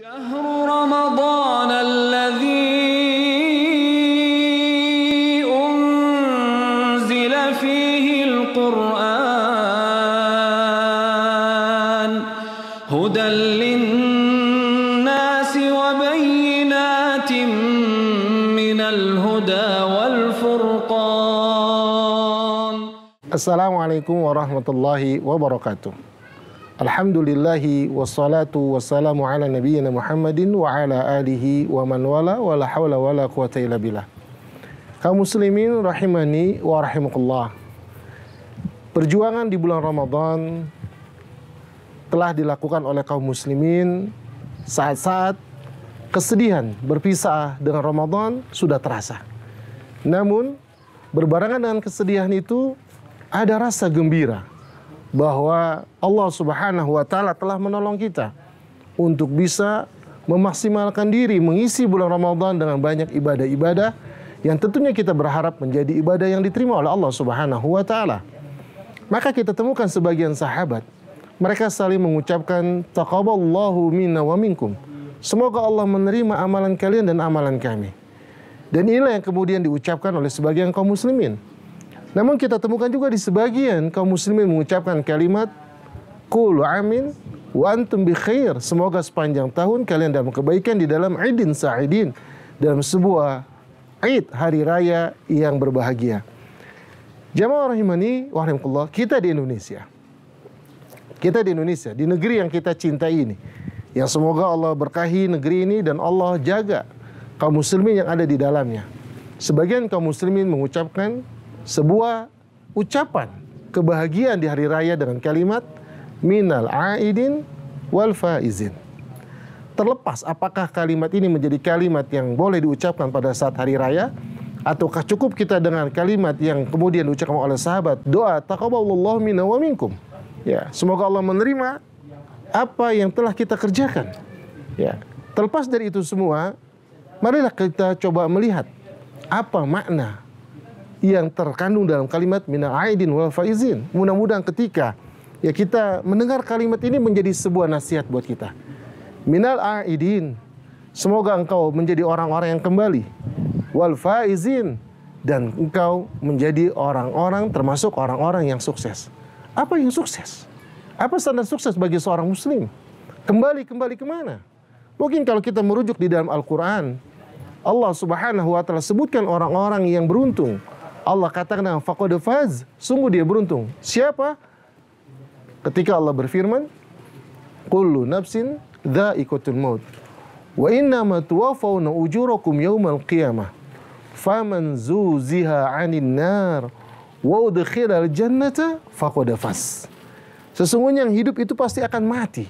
شهر رمضان الذي أنزل فيه القرآن هدى للناس وبينات من الهدى والفرقان السلام عليكم ورحمة الله وبركاته Alhamdulillahi wassalatu wassalamu ala nabiyyina Muhammadin wa ala alihi wa man wala wa la hawla wa la quwata illa billah. Kaum muslimin rahimani wa rahimakumullah. Perjuangan di bulan Ramadan telah dilakukan oleh kaum muslimin saat-saat kesedihan berpisah dengan Ramadan sudah terasa. Namun berbarengan dengan kesedihan itu ada rasa gembira bahwa Allah Subhanahu wa taala telah menolong kita untuk bisa memaksimalkan diri mengisi bulan Ramadan dengan banyak ibadah-ibadah yang tentunya kita berharap menjadi ibadah yang diterima oleh Allah Subhanahu wa taala. Maka kita temukan sebagian sahabat mereka saling mengucapkan taqabbalallahu minna wa minkum. Semoga Allah menerima amalan kalian dan amalan kami. Dan inilah yang kemudian diucapkan oleh sebagian kaum muslimin. Namun kita temukan juga di sebagian kaum muslimin mengucapkan kalimat Kul amin wa antum bi khair. Semoga sepanjang tahun kalian dalam kebaikan di dalam Idin Sa'idin. Dalam sebuah Id hari raya yang berbahagia. Jamaah rahimani wa rahimakumullah, kita di Indonesia. Kita di Indonesia, di negeri yang kita cintai ini. Yang semoga Allah berkahi negeri ini dan Allah jaga kaum muslimin yang ada di dalamnya. Sebagian kaum muslimin mengucapkan sebuah ucapan kebahagiaan di hari raya dengan kalimat minal aidin wal faizin. Terlepas apakah kalimat ini menjadi kalimat yang boleh diucapkan pada saat hari raya ataukah cukup kita dengan kalimat yang kemudian diucapkan oleh sahabat doa taqabbalallahu minna wa minkum. Ya, semoga Allah menerima apa yang telah kita kerjakan. Ya. Terlepas dari itu semua, marilah kita coba melihat apa makna yang terkandung dalam kalimat mina aidin wal faizin. Mudah-mudahan ketika ya kita mendengar kalimat ini menjadi sebuah nasihat buat kita. Minal aidin, semoga engkau menjadi orang-orang yang kembali. Wal faizin dan engkau menjadi orang-orang termasuk orang-orang yang sukses. Apa yang sukses? Apa standar sukses bagi seorang muslim? Kembali kembali kemana? Mungkin kalau kita merujuk di dalam Al-Quran, Allah subhanahu wa ta'ala sebutkan orang-orang yang beruntung Allah katakan faqad faz, sungguh dia beruntung. Siapa? Ketika Allah berfirman, kullu nafsin dha'iqatul maut. Wa innama tuwaffawna ujurakum yawmal qiyamah. Faman zuziha 'anil nar wa udkhilal jannata faqad faz. Sesungguhnya yang hidup itu pasti akan mati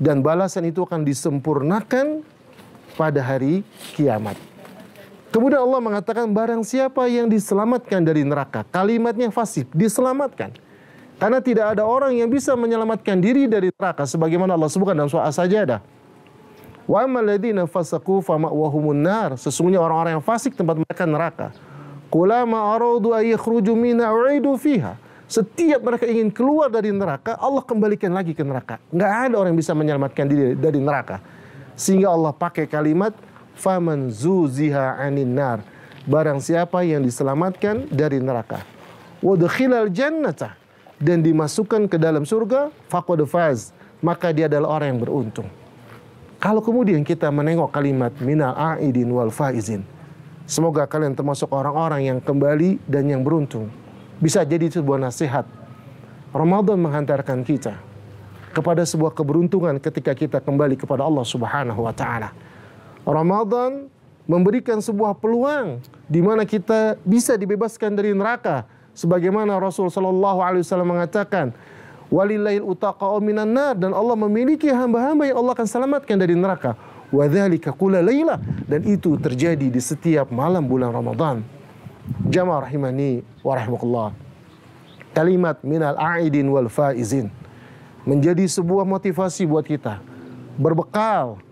dan balasan itu akan disempurnakan pada hari kiamat. Kemudian Allah mengatakan barang siapa yang diselamatkan dari neraka. Kalimatnya fasib, diselamatkan. Karena tidak ada orang yang bisa menyelamatkan diri dari neraka sebagaimana Allah sebutkan dalam surah As-Sajdah. Wa amaladina fasaku fama'wahumun nar. Sesungguhnya orang-orang yang fasik tempat mereka neraka. Kulama aradu ayakhruju mina u'idu fiha. Setiap mereka ingin keluar dari neraka, Allah kembalikan lagi ke neraka. Nggak ada orang yang bisa menyelamatkan diri dari neraka. Sehingga Allah pakai kalimat faman zuziha anin nar. Barang siapa yang diselamatkan dari neraka. Wadkhilal jannata dan dimasukkan ke dalam surga faqad faz, maka dia adalah orang yang beruntung. Kalau kemudian kita menengok kalimat mina aidin wal faizin. Semoga kalian termasuk orang-orang yang kembali dan yang beruntung. Bisa jadi sebuah nasihat. Ramadan menghantarkan kita kepada sebuah keberuntungan ketika kita kembali kepada Allah Subhanahu wa taala. Ramadan memberikan sebuah peluang di mana kita bisa dibebaskan dari neraka sebagaimana Rasul sallallahu alaihi wasallam mengatakan walilail utaqa'u minan nar dan Allah memiliki hamba-hamba yang Allah akan selamatkan dari neraka wa dzalika kula laila dan itu terjadi di setiap malam bulan Ramadan jamaah rahimani wa rahimakumullah kalimat minal a'idin wal faizin menjadi sebuah motivasi buat kita berbekal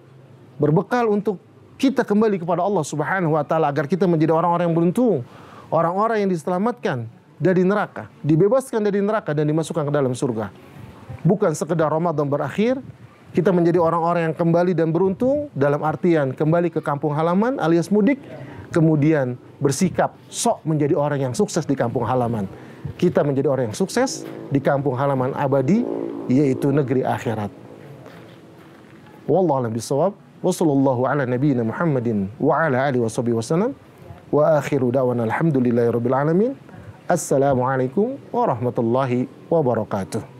berbekal untuk kita kembali kepada Allah Subhanahu wa taala agar kita menjadi orang-orang yang beruntung, orang-orang yang diselamatkan dari neraka, dibebaskan dari neraka dan dimasukkan ke dalam surga. Bukan sekedar Ramadan berakhir, kita menjadi orang-orang yang kembali dan beruntung dalam artian kembali ke kampung halaman alias mudik, kemudian bersikap sok menjadi orang yang sukses di kampung halaman. Kita menjadi orang yang sukses di kampung halaman abadi yaitu negeri akhirat. Wallahu a'lam bishawab. وصلى الله على نبينا محمد وعلى آله وصحبه وسلم وآخر دعوانا الحمد لله رب العالمين السلام عليكم ورحمة الله وبركاته